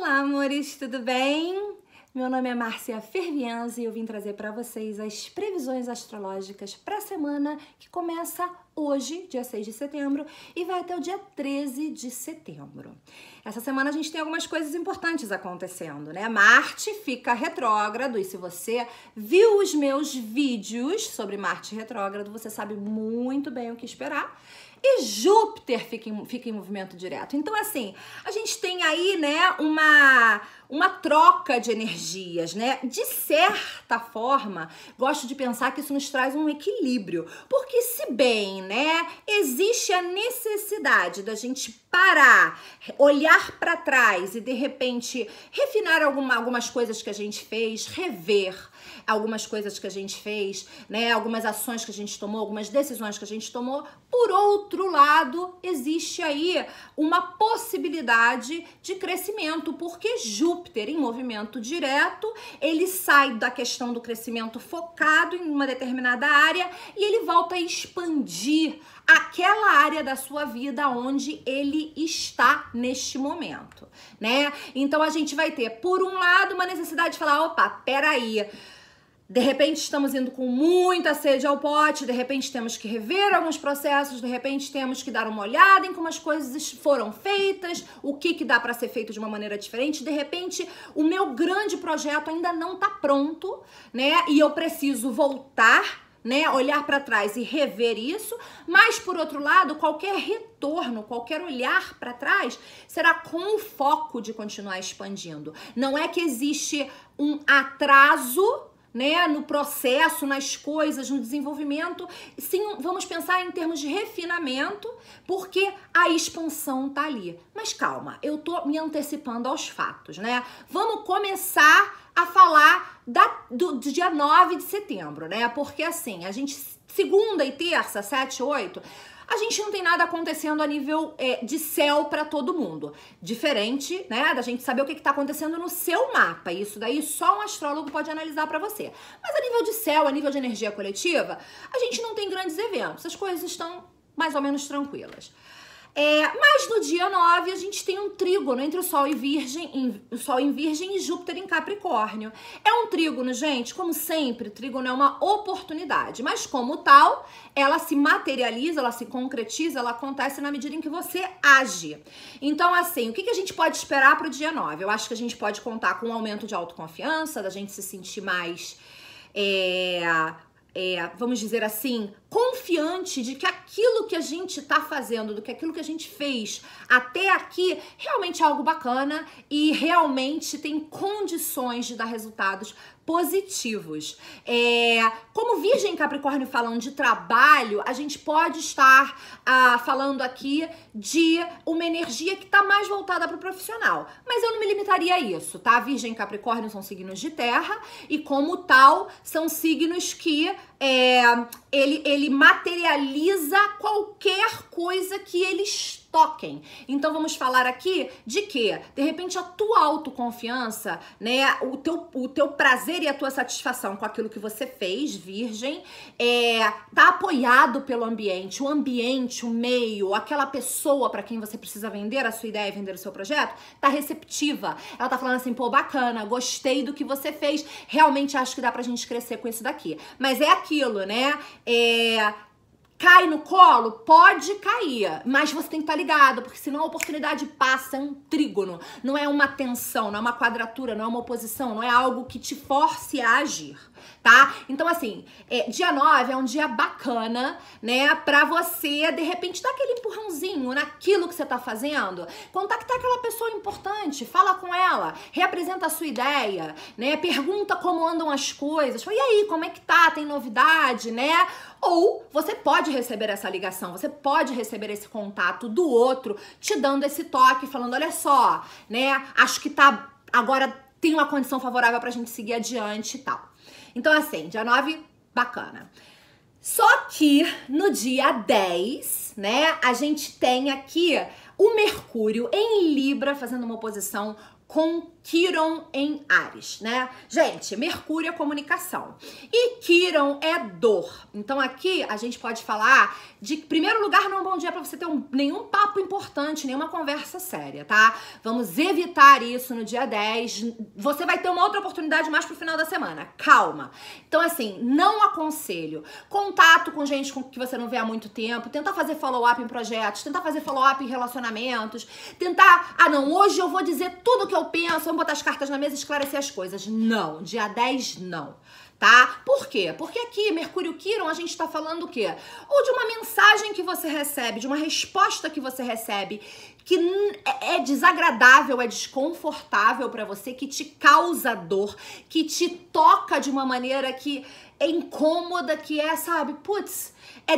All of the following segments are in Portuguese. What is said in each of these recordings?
Olá, amores, tudo bem? Meu nome é Márcia Fervianza e eu vim trazer para vocês as previsões astrológicas para a semana que começa hoje, dia 6 de setembro, e vai até o dia 13 de setembro. Essa semana a gente tem algumas coisas importantes acontecendo, né? Marte fica retrógrado, e se você viu os meus vídeos sobre Marte retrógrado, você sabe muito bem o que esperar. E Júpiter fica em, fica em movimento direto. Então, assim, a gente tem aí, né, uma, uma troca de energias, né? De certa forma, gosto de pensar que isso nos traz um equilíbrio. Porque se bem, né? Existe a necessidade da gente parar, olhar para trás e de repente refinar alguma, algumas coisas que a gente fez, rever algumas coisas que a gente fez, né? Algumas ações que a gente tomou, algumas decisões que a gente tomou. Por outro lado, existe aí uma possibilidade de crescimento, porque Júpiter em movimento direto, ele sai da questão do crescimento focado em uma determinada área e ele volta a expandir aquela área da sua vida onde ele está neste momento, né? Então a gente vai ter, por um lado, uma necessidade de falar, opa, peraí, aí de repente estamos indo com muita sede ao pote, de repente temos que rever alguns processos, de repente temos que dar uma olhada em como as coisas foram feitas, o que, que dá para ser feito de uma maneira diferente. De repente, o meu grande projeto ainda não está pronto, né? E eu preciso voltar né, olhar para trás e rever isso, mas por outro lado, qualquer retorno, qualquer olhar para trás será com o foco de continuar expandindo. Não é que existe um atraso né, no processo, nas coisas, no desenvolvimento. Sim, vamos pensar em termos de refinamento, porque a expansão tá ali. Mas calma, eu tô me antecipando aos fatos, né? Vamos começar a falar da, do, do dia 9 de setembro, né? Porque assim, a gente, segunda e terça, 7, 8, a gente não tem nada acontecendo a nível é, de céu para todo mundo. Diferente, né, da gente saber o que está acontecendo no seu mapa. Isso daí só um astrólogo pode analisar para você. Mas a nível de céu, a nível de energia coletiva, a gente não tem grandes eventos. As coisas estão mais ou menos tranquilas. É, mas no dia 9 a gente tem um trígono entre o Sol e Virgem, em, o Sol em Virgem e Júpiter em Capricórnio. É um trígono, gente, como sempre, trígono é uma oportunidade, mas como tal, ela se materializa, ela se concretiza, ela acontece na medida em que você age. Então, assim, o que, que a gente pode esperar para o dia 9? Eu acho que a gente pode contar com um aumento de autoconfiança, da gente se sentir mais. É, é, vamos dizer assim, confiante de que aquilo que a gente está fazendo, do que aquilo que a gente fez até aqui, realmente é algo bacana e realmente tem condições de dar resultados positivos. É, como Virgem Capricórnio falando de trabalho, a gente pode estar ah, falando aqui de uma energia que está mais voltada para o profissional. Mas eu não me limitaria a isso, tá? Virgem e Capricórnio são signos de terra e, como tal, são signos que é, ele, ele materializa qualquer coisa que ele toquem. Então vamos falar aqui de que, de repente, a tua autoconfiança, né, o teu, o teu prazer e a tua satisfação com aquilo que você fez, virgem, é, tá apoiado pelo ambiente, o ambiente, o meio, aquela pessoa para quem você precisa vender a sua ideia, vender o seu projeto, tá receptiva. Ela tá falando assim, pô, bacana, gostei do que você fez, realmente acho que dá pra gente crescer com isso daqui. Mas é aquilo, né? É, Cai no colo? Pode cair, mas você tem que estar tá ligado, porque senão a oportunidade passa, é um trígono. Não é uma tensão, não é uma quadratura, não é uma oposição, não é algo que te force a agir, tá? Então, assim, é, dia 9 é um dia bacana, né, pra você, de repente, dar aquele empurrãozinho naquilo que você tá fazendo, contactar aquela pessoa importante, fala com ela, representa a sua ideia, né, pergunta como andam as coisas, e aí, como é que tá, tem novidade, né? Ou você pode pode receber essa ligação, você pode receber esse contato do outro, te dando esse toque, falando: olha só, né? Acho que tá agora tem uma condição favorável pra gente seguir adiante e tal. Então, assim, dia 9, bacana. Só que no dia 10, né, a gente tem aqui o Mercúrio em Libra fazendo uma oposição com Quiron em Ares, né? Gente, Mercúrio é comunicação e Quiron é dor. Então aqui a gente pode falar de primeiro lugar não é um bom dia para você ter um, nenhum papo importante, nenhuma conversa séria, tá? Vamos evitar isso no dia 10. Você vai ter uma outra oportunidade mais pro final da semana. Calma. Então assim, não aconselho contato com gente com que você não vê há muito tempo, tentar fazer follow-up em projetos, tentar fazer follow-up em relacionamentos, tentar, ah não, hoje eu vou dizer tudo o que eu penso, botar as cartas na mesa e esclarecer as coisas. Não, dia 10 não tá? Por quê? Porque aqui, Mercúrio Quiron, a gente está falando o quê? Ou de uma mensagem que você recebe, de uma resposta que você recebe que é, é desagradável, é desconfortável para você, que te causa dor, que te toca de uma maneira que é incômoda, que é, sabe, putz, é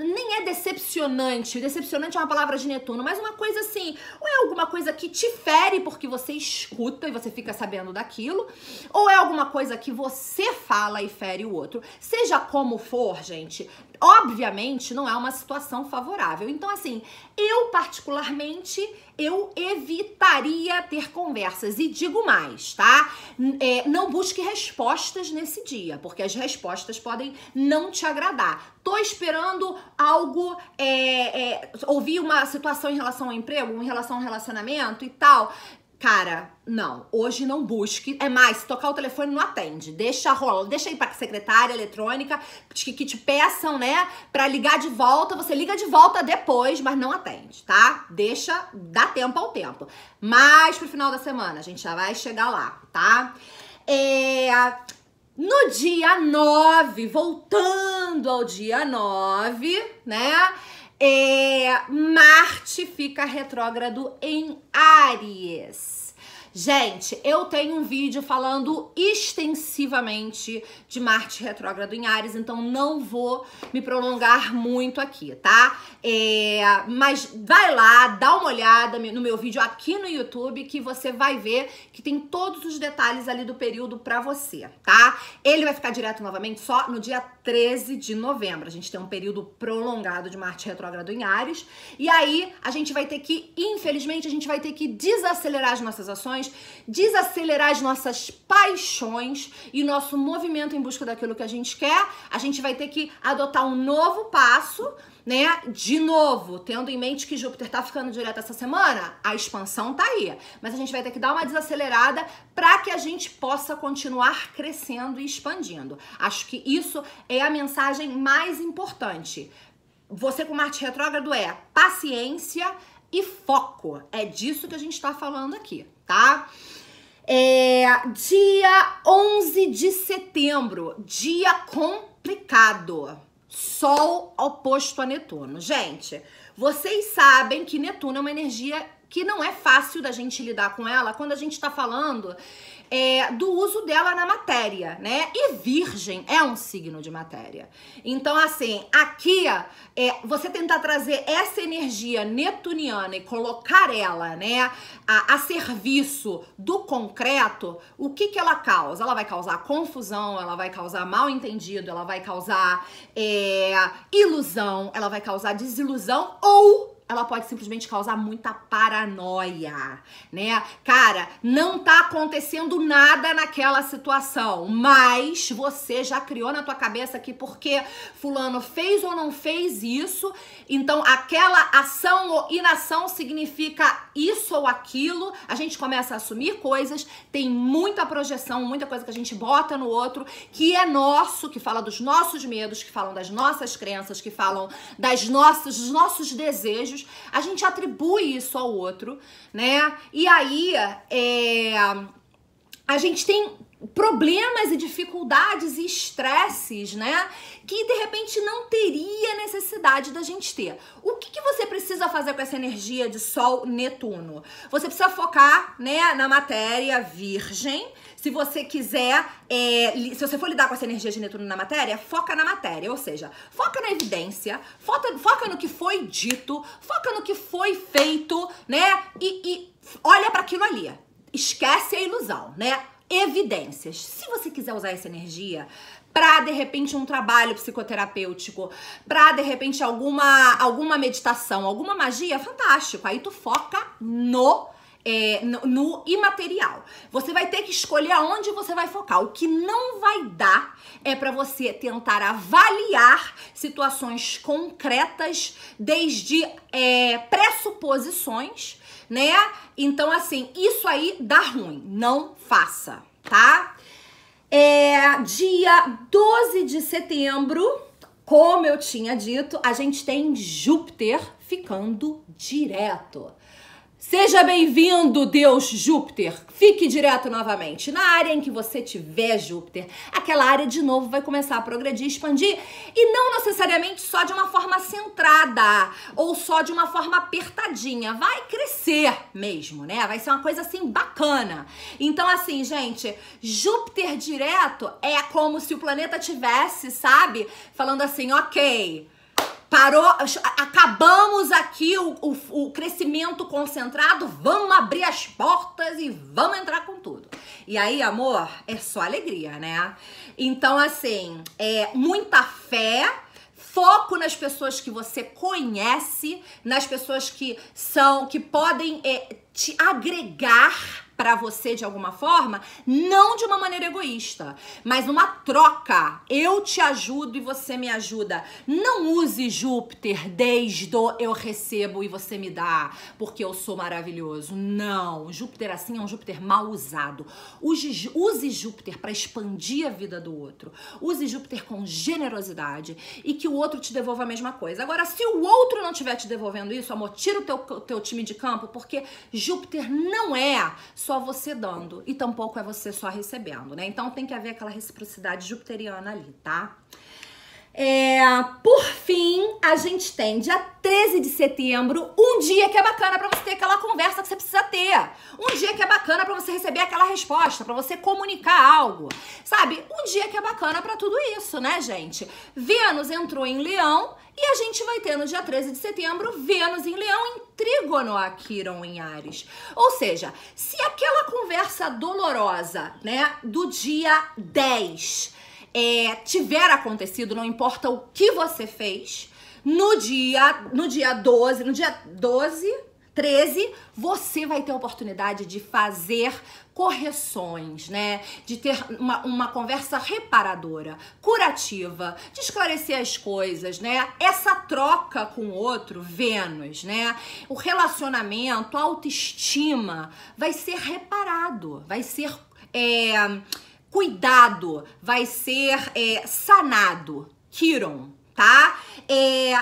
nem é decepcionante. Decepcionante é uma palavra de Netuno, mas uma coisa assim, ou é alguma coisa que te fere porque você escuta e você fica sabendo daquilo, ou é alguma coisa que você faz fala e fere o outro. Seja como for, gente, obviamente não é uma situação favorável. Então, assim, eu particularmente eu evitaria ter conversas e digo mais, tá? É, não busque respostas nesse dia, porque as respostas podem não te agradar. Tô esperando algo, é, é, ouvir uma situação em relação ao emprego, em relação ao relacionamento e tal. Cara, não, hoje não busque. É mais, se tocar o telefone, não atende. Deixa rolar, deixa aí pra secretária eletrônica que, que te peçam, né? Pra ligar de volta. Você liga de volta depois, mas não atende, tá? Deixa, dá tempo ao tempo. Mas pro final da semana, a gente já vai chegar lá, tá? É. No dia 9, voltando ao dia 9, né? É, Marte fica retrógrado em Áries. Gente, eu tenho um vídeo falando extensivamente de Marte retrógrado em Ares, então não vou me prolongar muito aqui, tá? É, mas vai lá, dá uma olhada no meu vídeo aqui no YouTube que você vai ver que tem todos os detalhes ali do período para você, tá? Ele vai ficar direto novamente só no dia 13 de novembro. A gente tem um período prolongado de Marte retrógrado em Ares. E aí a gente vai ter que, infelizmente, a gente vai ter que desacelerar as nossas ações, desacelerar as nossas paixões e nosso movimento em busca daquilo que a gente quer. A gente vai ter que adotar um novo passo né? De novo, tendo em mente que Júpiter tá ficando direto essa semana, a expansão tá aí. Mas a gente vai ter que dar uma desacelerada para que a gente possa continuar crescendo e expandindo. Acho que isso é a mensagem mais importante. Você com Marte retrógrado é paciência e foco. É disso que a gente tá falando aqui, tá? É, dia 11 de setembro, dia complicado Sol oposto a Netuno. Gente, vocês sabem que Netuno é uma energia que não é fácil da gente lidar com ela quando a gente está falando é, do uso dela na matéria, né? E virgem é um signo de matéria. Então, assim, aqui é, você tentar trazer essa energia netuniana e colocar ela, né, a, a serviço do concreto, o que que ela causa? Ela vai causar confusão, ela vai causar mal entendido, ela vai causar é, ilusão, ela vai causar desilusão ou ela pode simplesmente causar muita paranoia, né? Cara, não tá acontecendo nada naquela situação, mas você já criou na tua cabeça que porque fulano fez ou não fez isso, então aquela ação ou inação significa isso ou aquilo. A gente começa a assumir coisas, tem muita projeção, muita coisa que a gente bota no outro, que é nosso, que fala dos nossos medos, que falam das nossas crenças, que falam das nossas dos nossos desejos outros, a gente atribui isso ao outro, né? E aí é, a gente tem problemas e dificuldades e estresses, né? Que de repente não teria necessidade da gente ter. O que, que você precisa fazer com essa energia de Sol Netuno? Você precisa focar, né, na matéria virgem. Se você quiser, é, se você for lidar com essa energia de Netuno na matéria, foca na matéria, ou seja, foca na evidência, foca, foca no que foi dito, foca no que foi feito, né? E, e olha para aquilo ali. Esquece a ilusão, né? evidências. Se você quiser usar essa energia para de repente um trabalho psicoterapêutico, para de repente alguma alguma meditação, alguma magia, fantástico. Aí tu foca no é, no, no, imaterial. Você vai ter que escolher aonde você vai focar. O que não vai dar é para você tentar avaliar situações concretas desde é, pressuposições né? Então, assim, isso aí dá ruim. Não faça, tá? É, dia 12 de setembro, como eu tinha dito, a gente tem Júpiter ficando direto. Seja bem-vindo, Deus Júpiter. Fique direto novamente na área em que você tiver Júpiter. Aquela área de novo vai começar a progredir, expandir e não necessariamente só de uma forma centrada ou só de uma forma apertadinha. Vai crescer mesmo, né? Vai ser uma coisa assim bacana. Então assim, gente, Júpiter direto é como se o planeta tivesse, sabe? Falando assim, OK, Parou, acabamos aqui o, o, o, crescimento concentrado, vamos abrir as portas e vamos entrar com tudo. E aí, amor, é só alegria, né? Então, assim, é muita fé, foco nas pessoas que você conhece, nas pessoas que são, que podem é, te agregar para você de alguma forma, não de uma maneira egoísta, mas uma troca. Eu te ajudo e você me ajuda. Não use Júpiter desde o eu recebo e você me dá, porque eu sou maravilhoso. Não, Júpiter assim é um Júpiter mal usado. Use, use Júpiter para expandir a vida do outro. Use Júpiter com generosidade e que o outro te devolva a mesma coisa. Agora, se o outro não estiver te devolvendo isso, amor, tira o teu, teu time de campo, porque Júpiter não é só você dando e tampouco é você só recebendo, né? Então tem que haver aquela reciprocidade jupiteriana ali, tá? É, por fim, a gente tem dia 13 de setembro, um dia que é bacana para você ter aquela conversa que você precisa ter. Um dia que é bacana para você receber aquela resposta, para você comunicar algo. Sabe? Um dia que é bacana para tudo isso, né, gente? Vênus entrou em Leão e a gente vai ter no dia 13 de setembro Vênus em Leão antígono a Quiron em Ares. Ou seja, se aquela conversa dolorosa, né, do dia 10 é, tiver acontecido, não importa o que você fez, no dia, no dia 12, no dia 12, 13, você vai ter a oportunidade de fazer correções, né? De ter uma, uma conversa reparadora, curativa, de esclarecer as coisas, né? Essa troca com o outro, Vênus, né? O relacionamento, a autoestima vai ser reparado, vai ser. É, cuidado, vai ser é, sanado. Kiron, tá? É,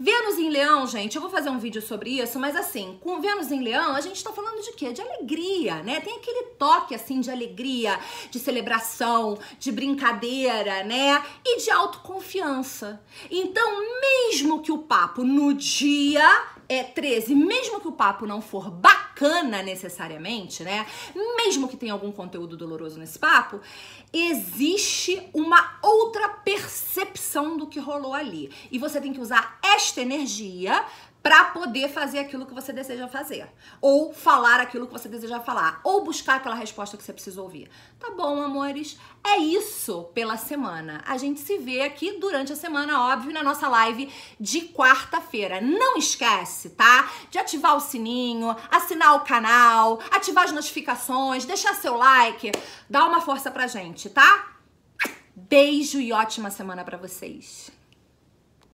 Vênus em Leão, gente, eu vou fazer um vídeo sobre isso, mas assim, com Vênus em Leão, a gente tá falando de quê? De alegria, né? Tem aquele toque assim de alegria, de celebração, de brincadeira, né? E de autoconfiança. Então, mesmo que o papo no dia é 13, mesmo que o papo não for bacana necessariamente, né? Mesmo que tenha algum conteúdo doloroso nesse papo, existe uma outra percepção do que rolou ali. E você tem que usar esta energia para poder fazer aquilo que você deseja fazer, ou falar aquilo que você deseja falar, ou buscar aquela resposta que você precisa ouvir. Tá bom, amores? É isso pela semana. A gente se vê aqui durante a semana, óbvio, na nossa live de quarta-feira. Não esquece, tá? De ativar o sininho, assinar o canal, ativar as notificações, deixar seu like, dá uma força pra gente, tá? Beijo e ótima semana para vocês.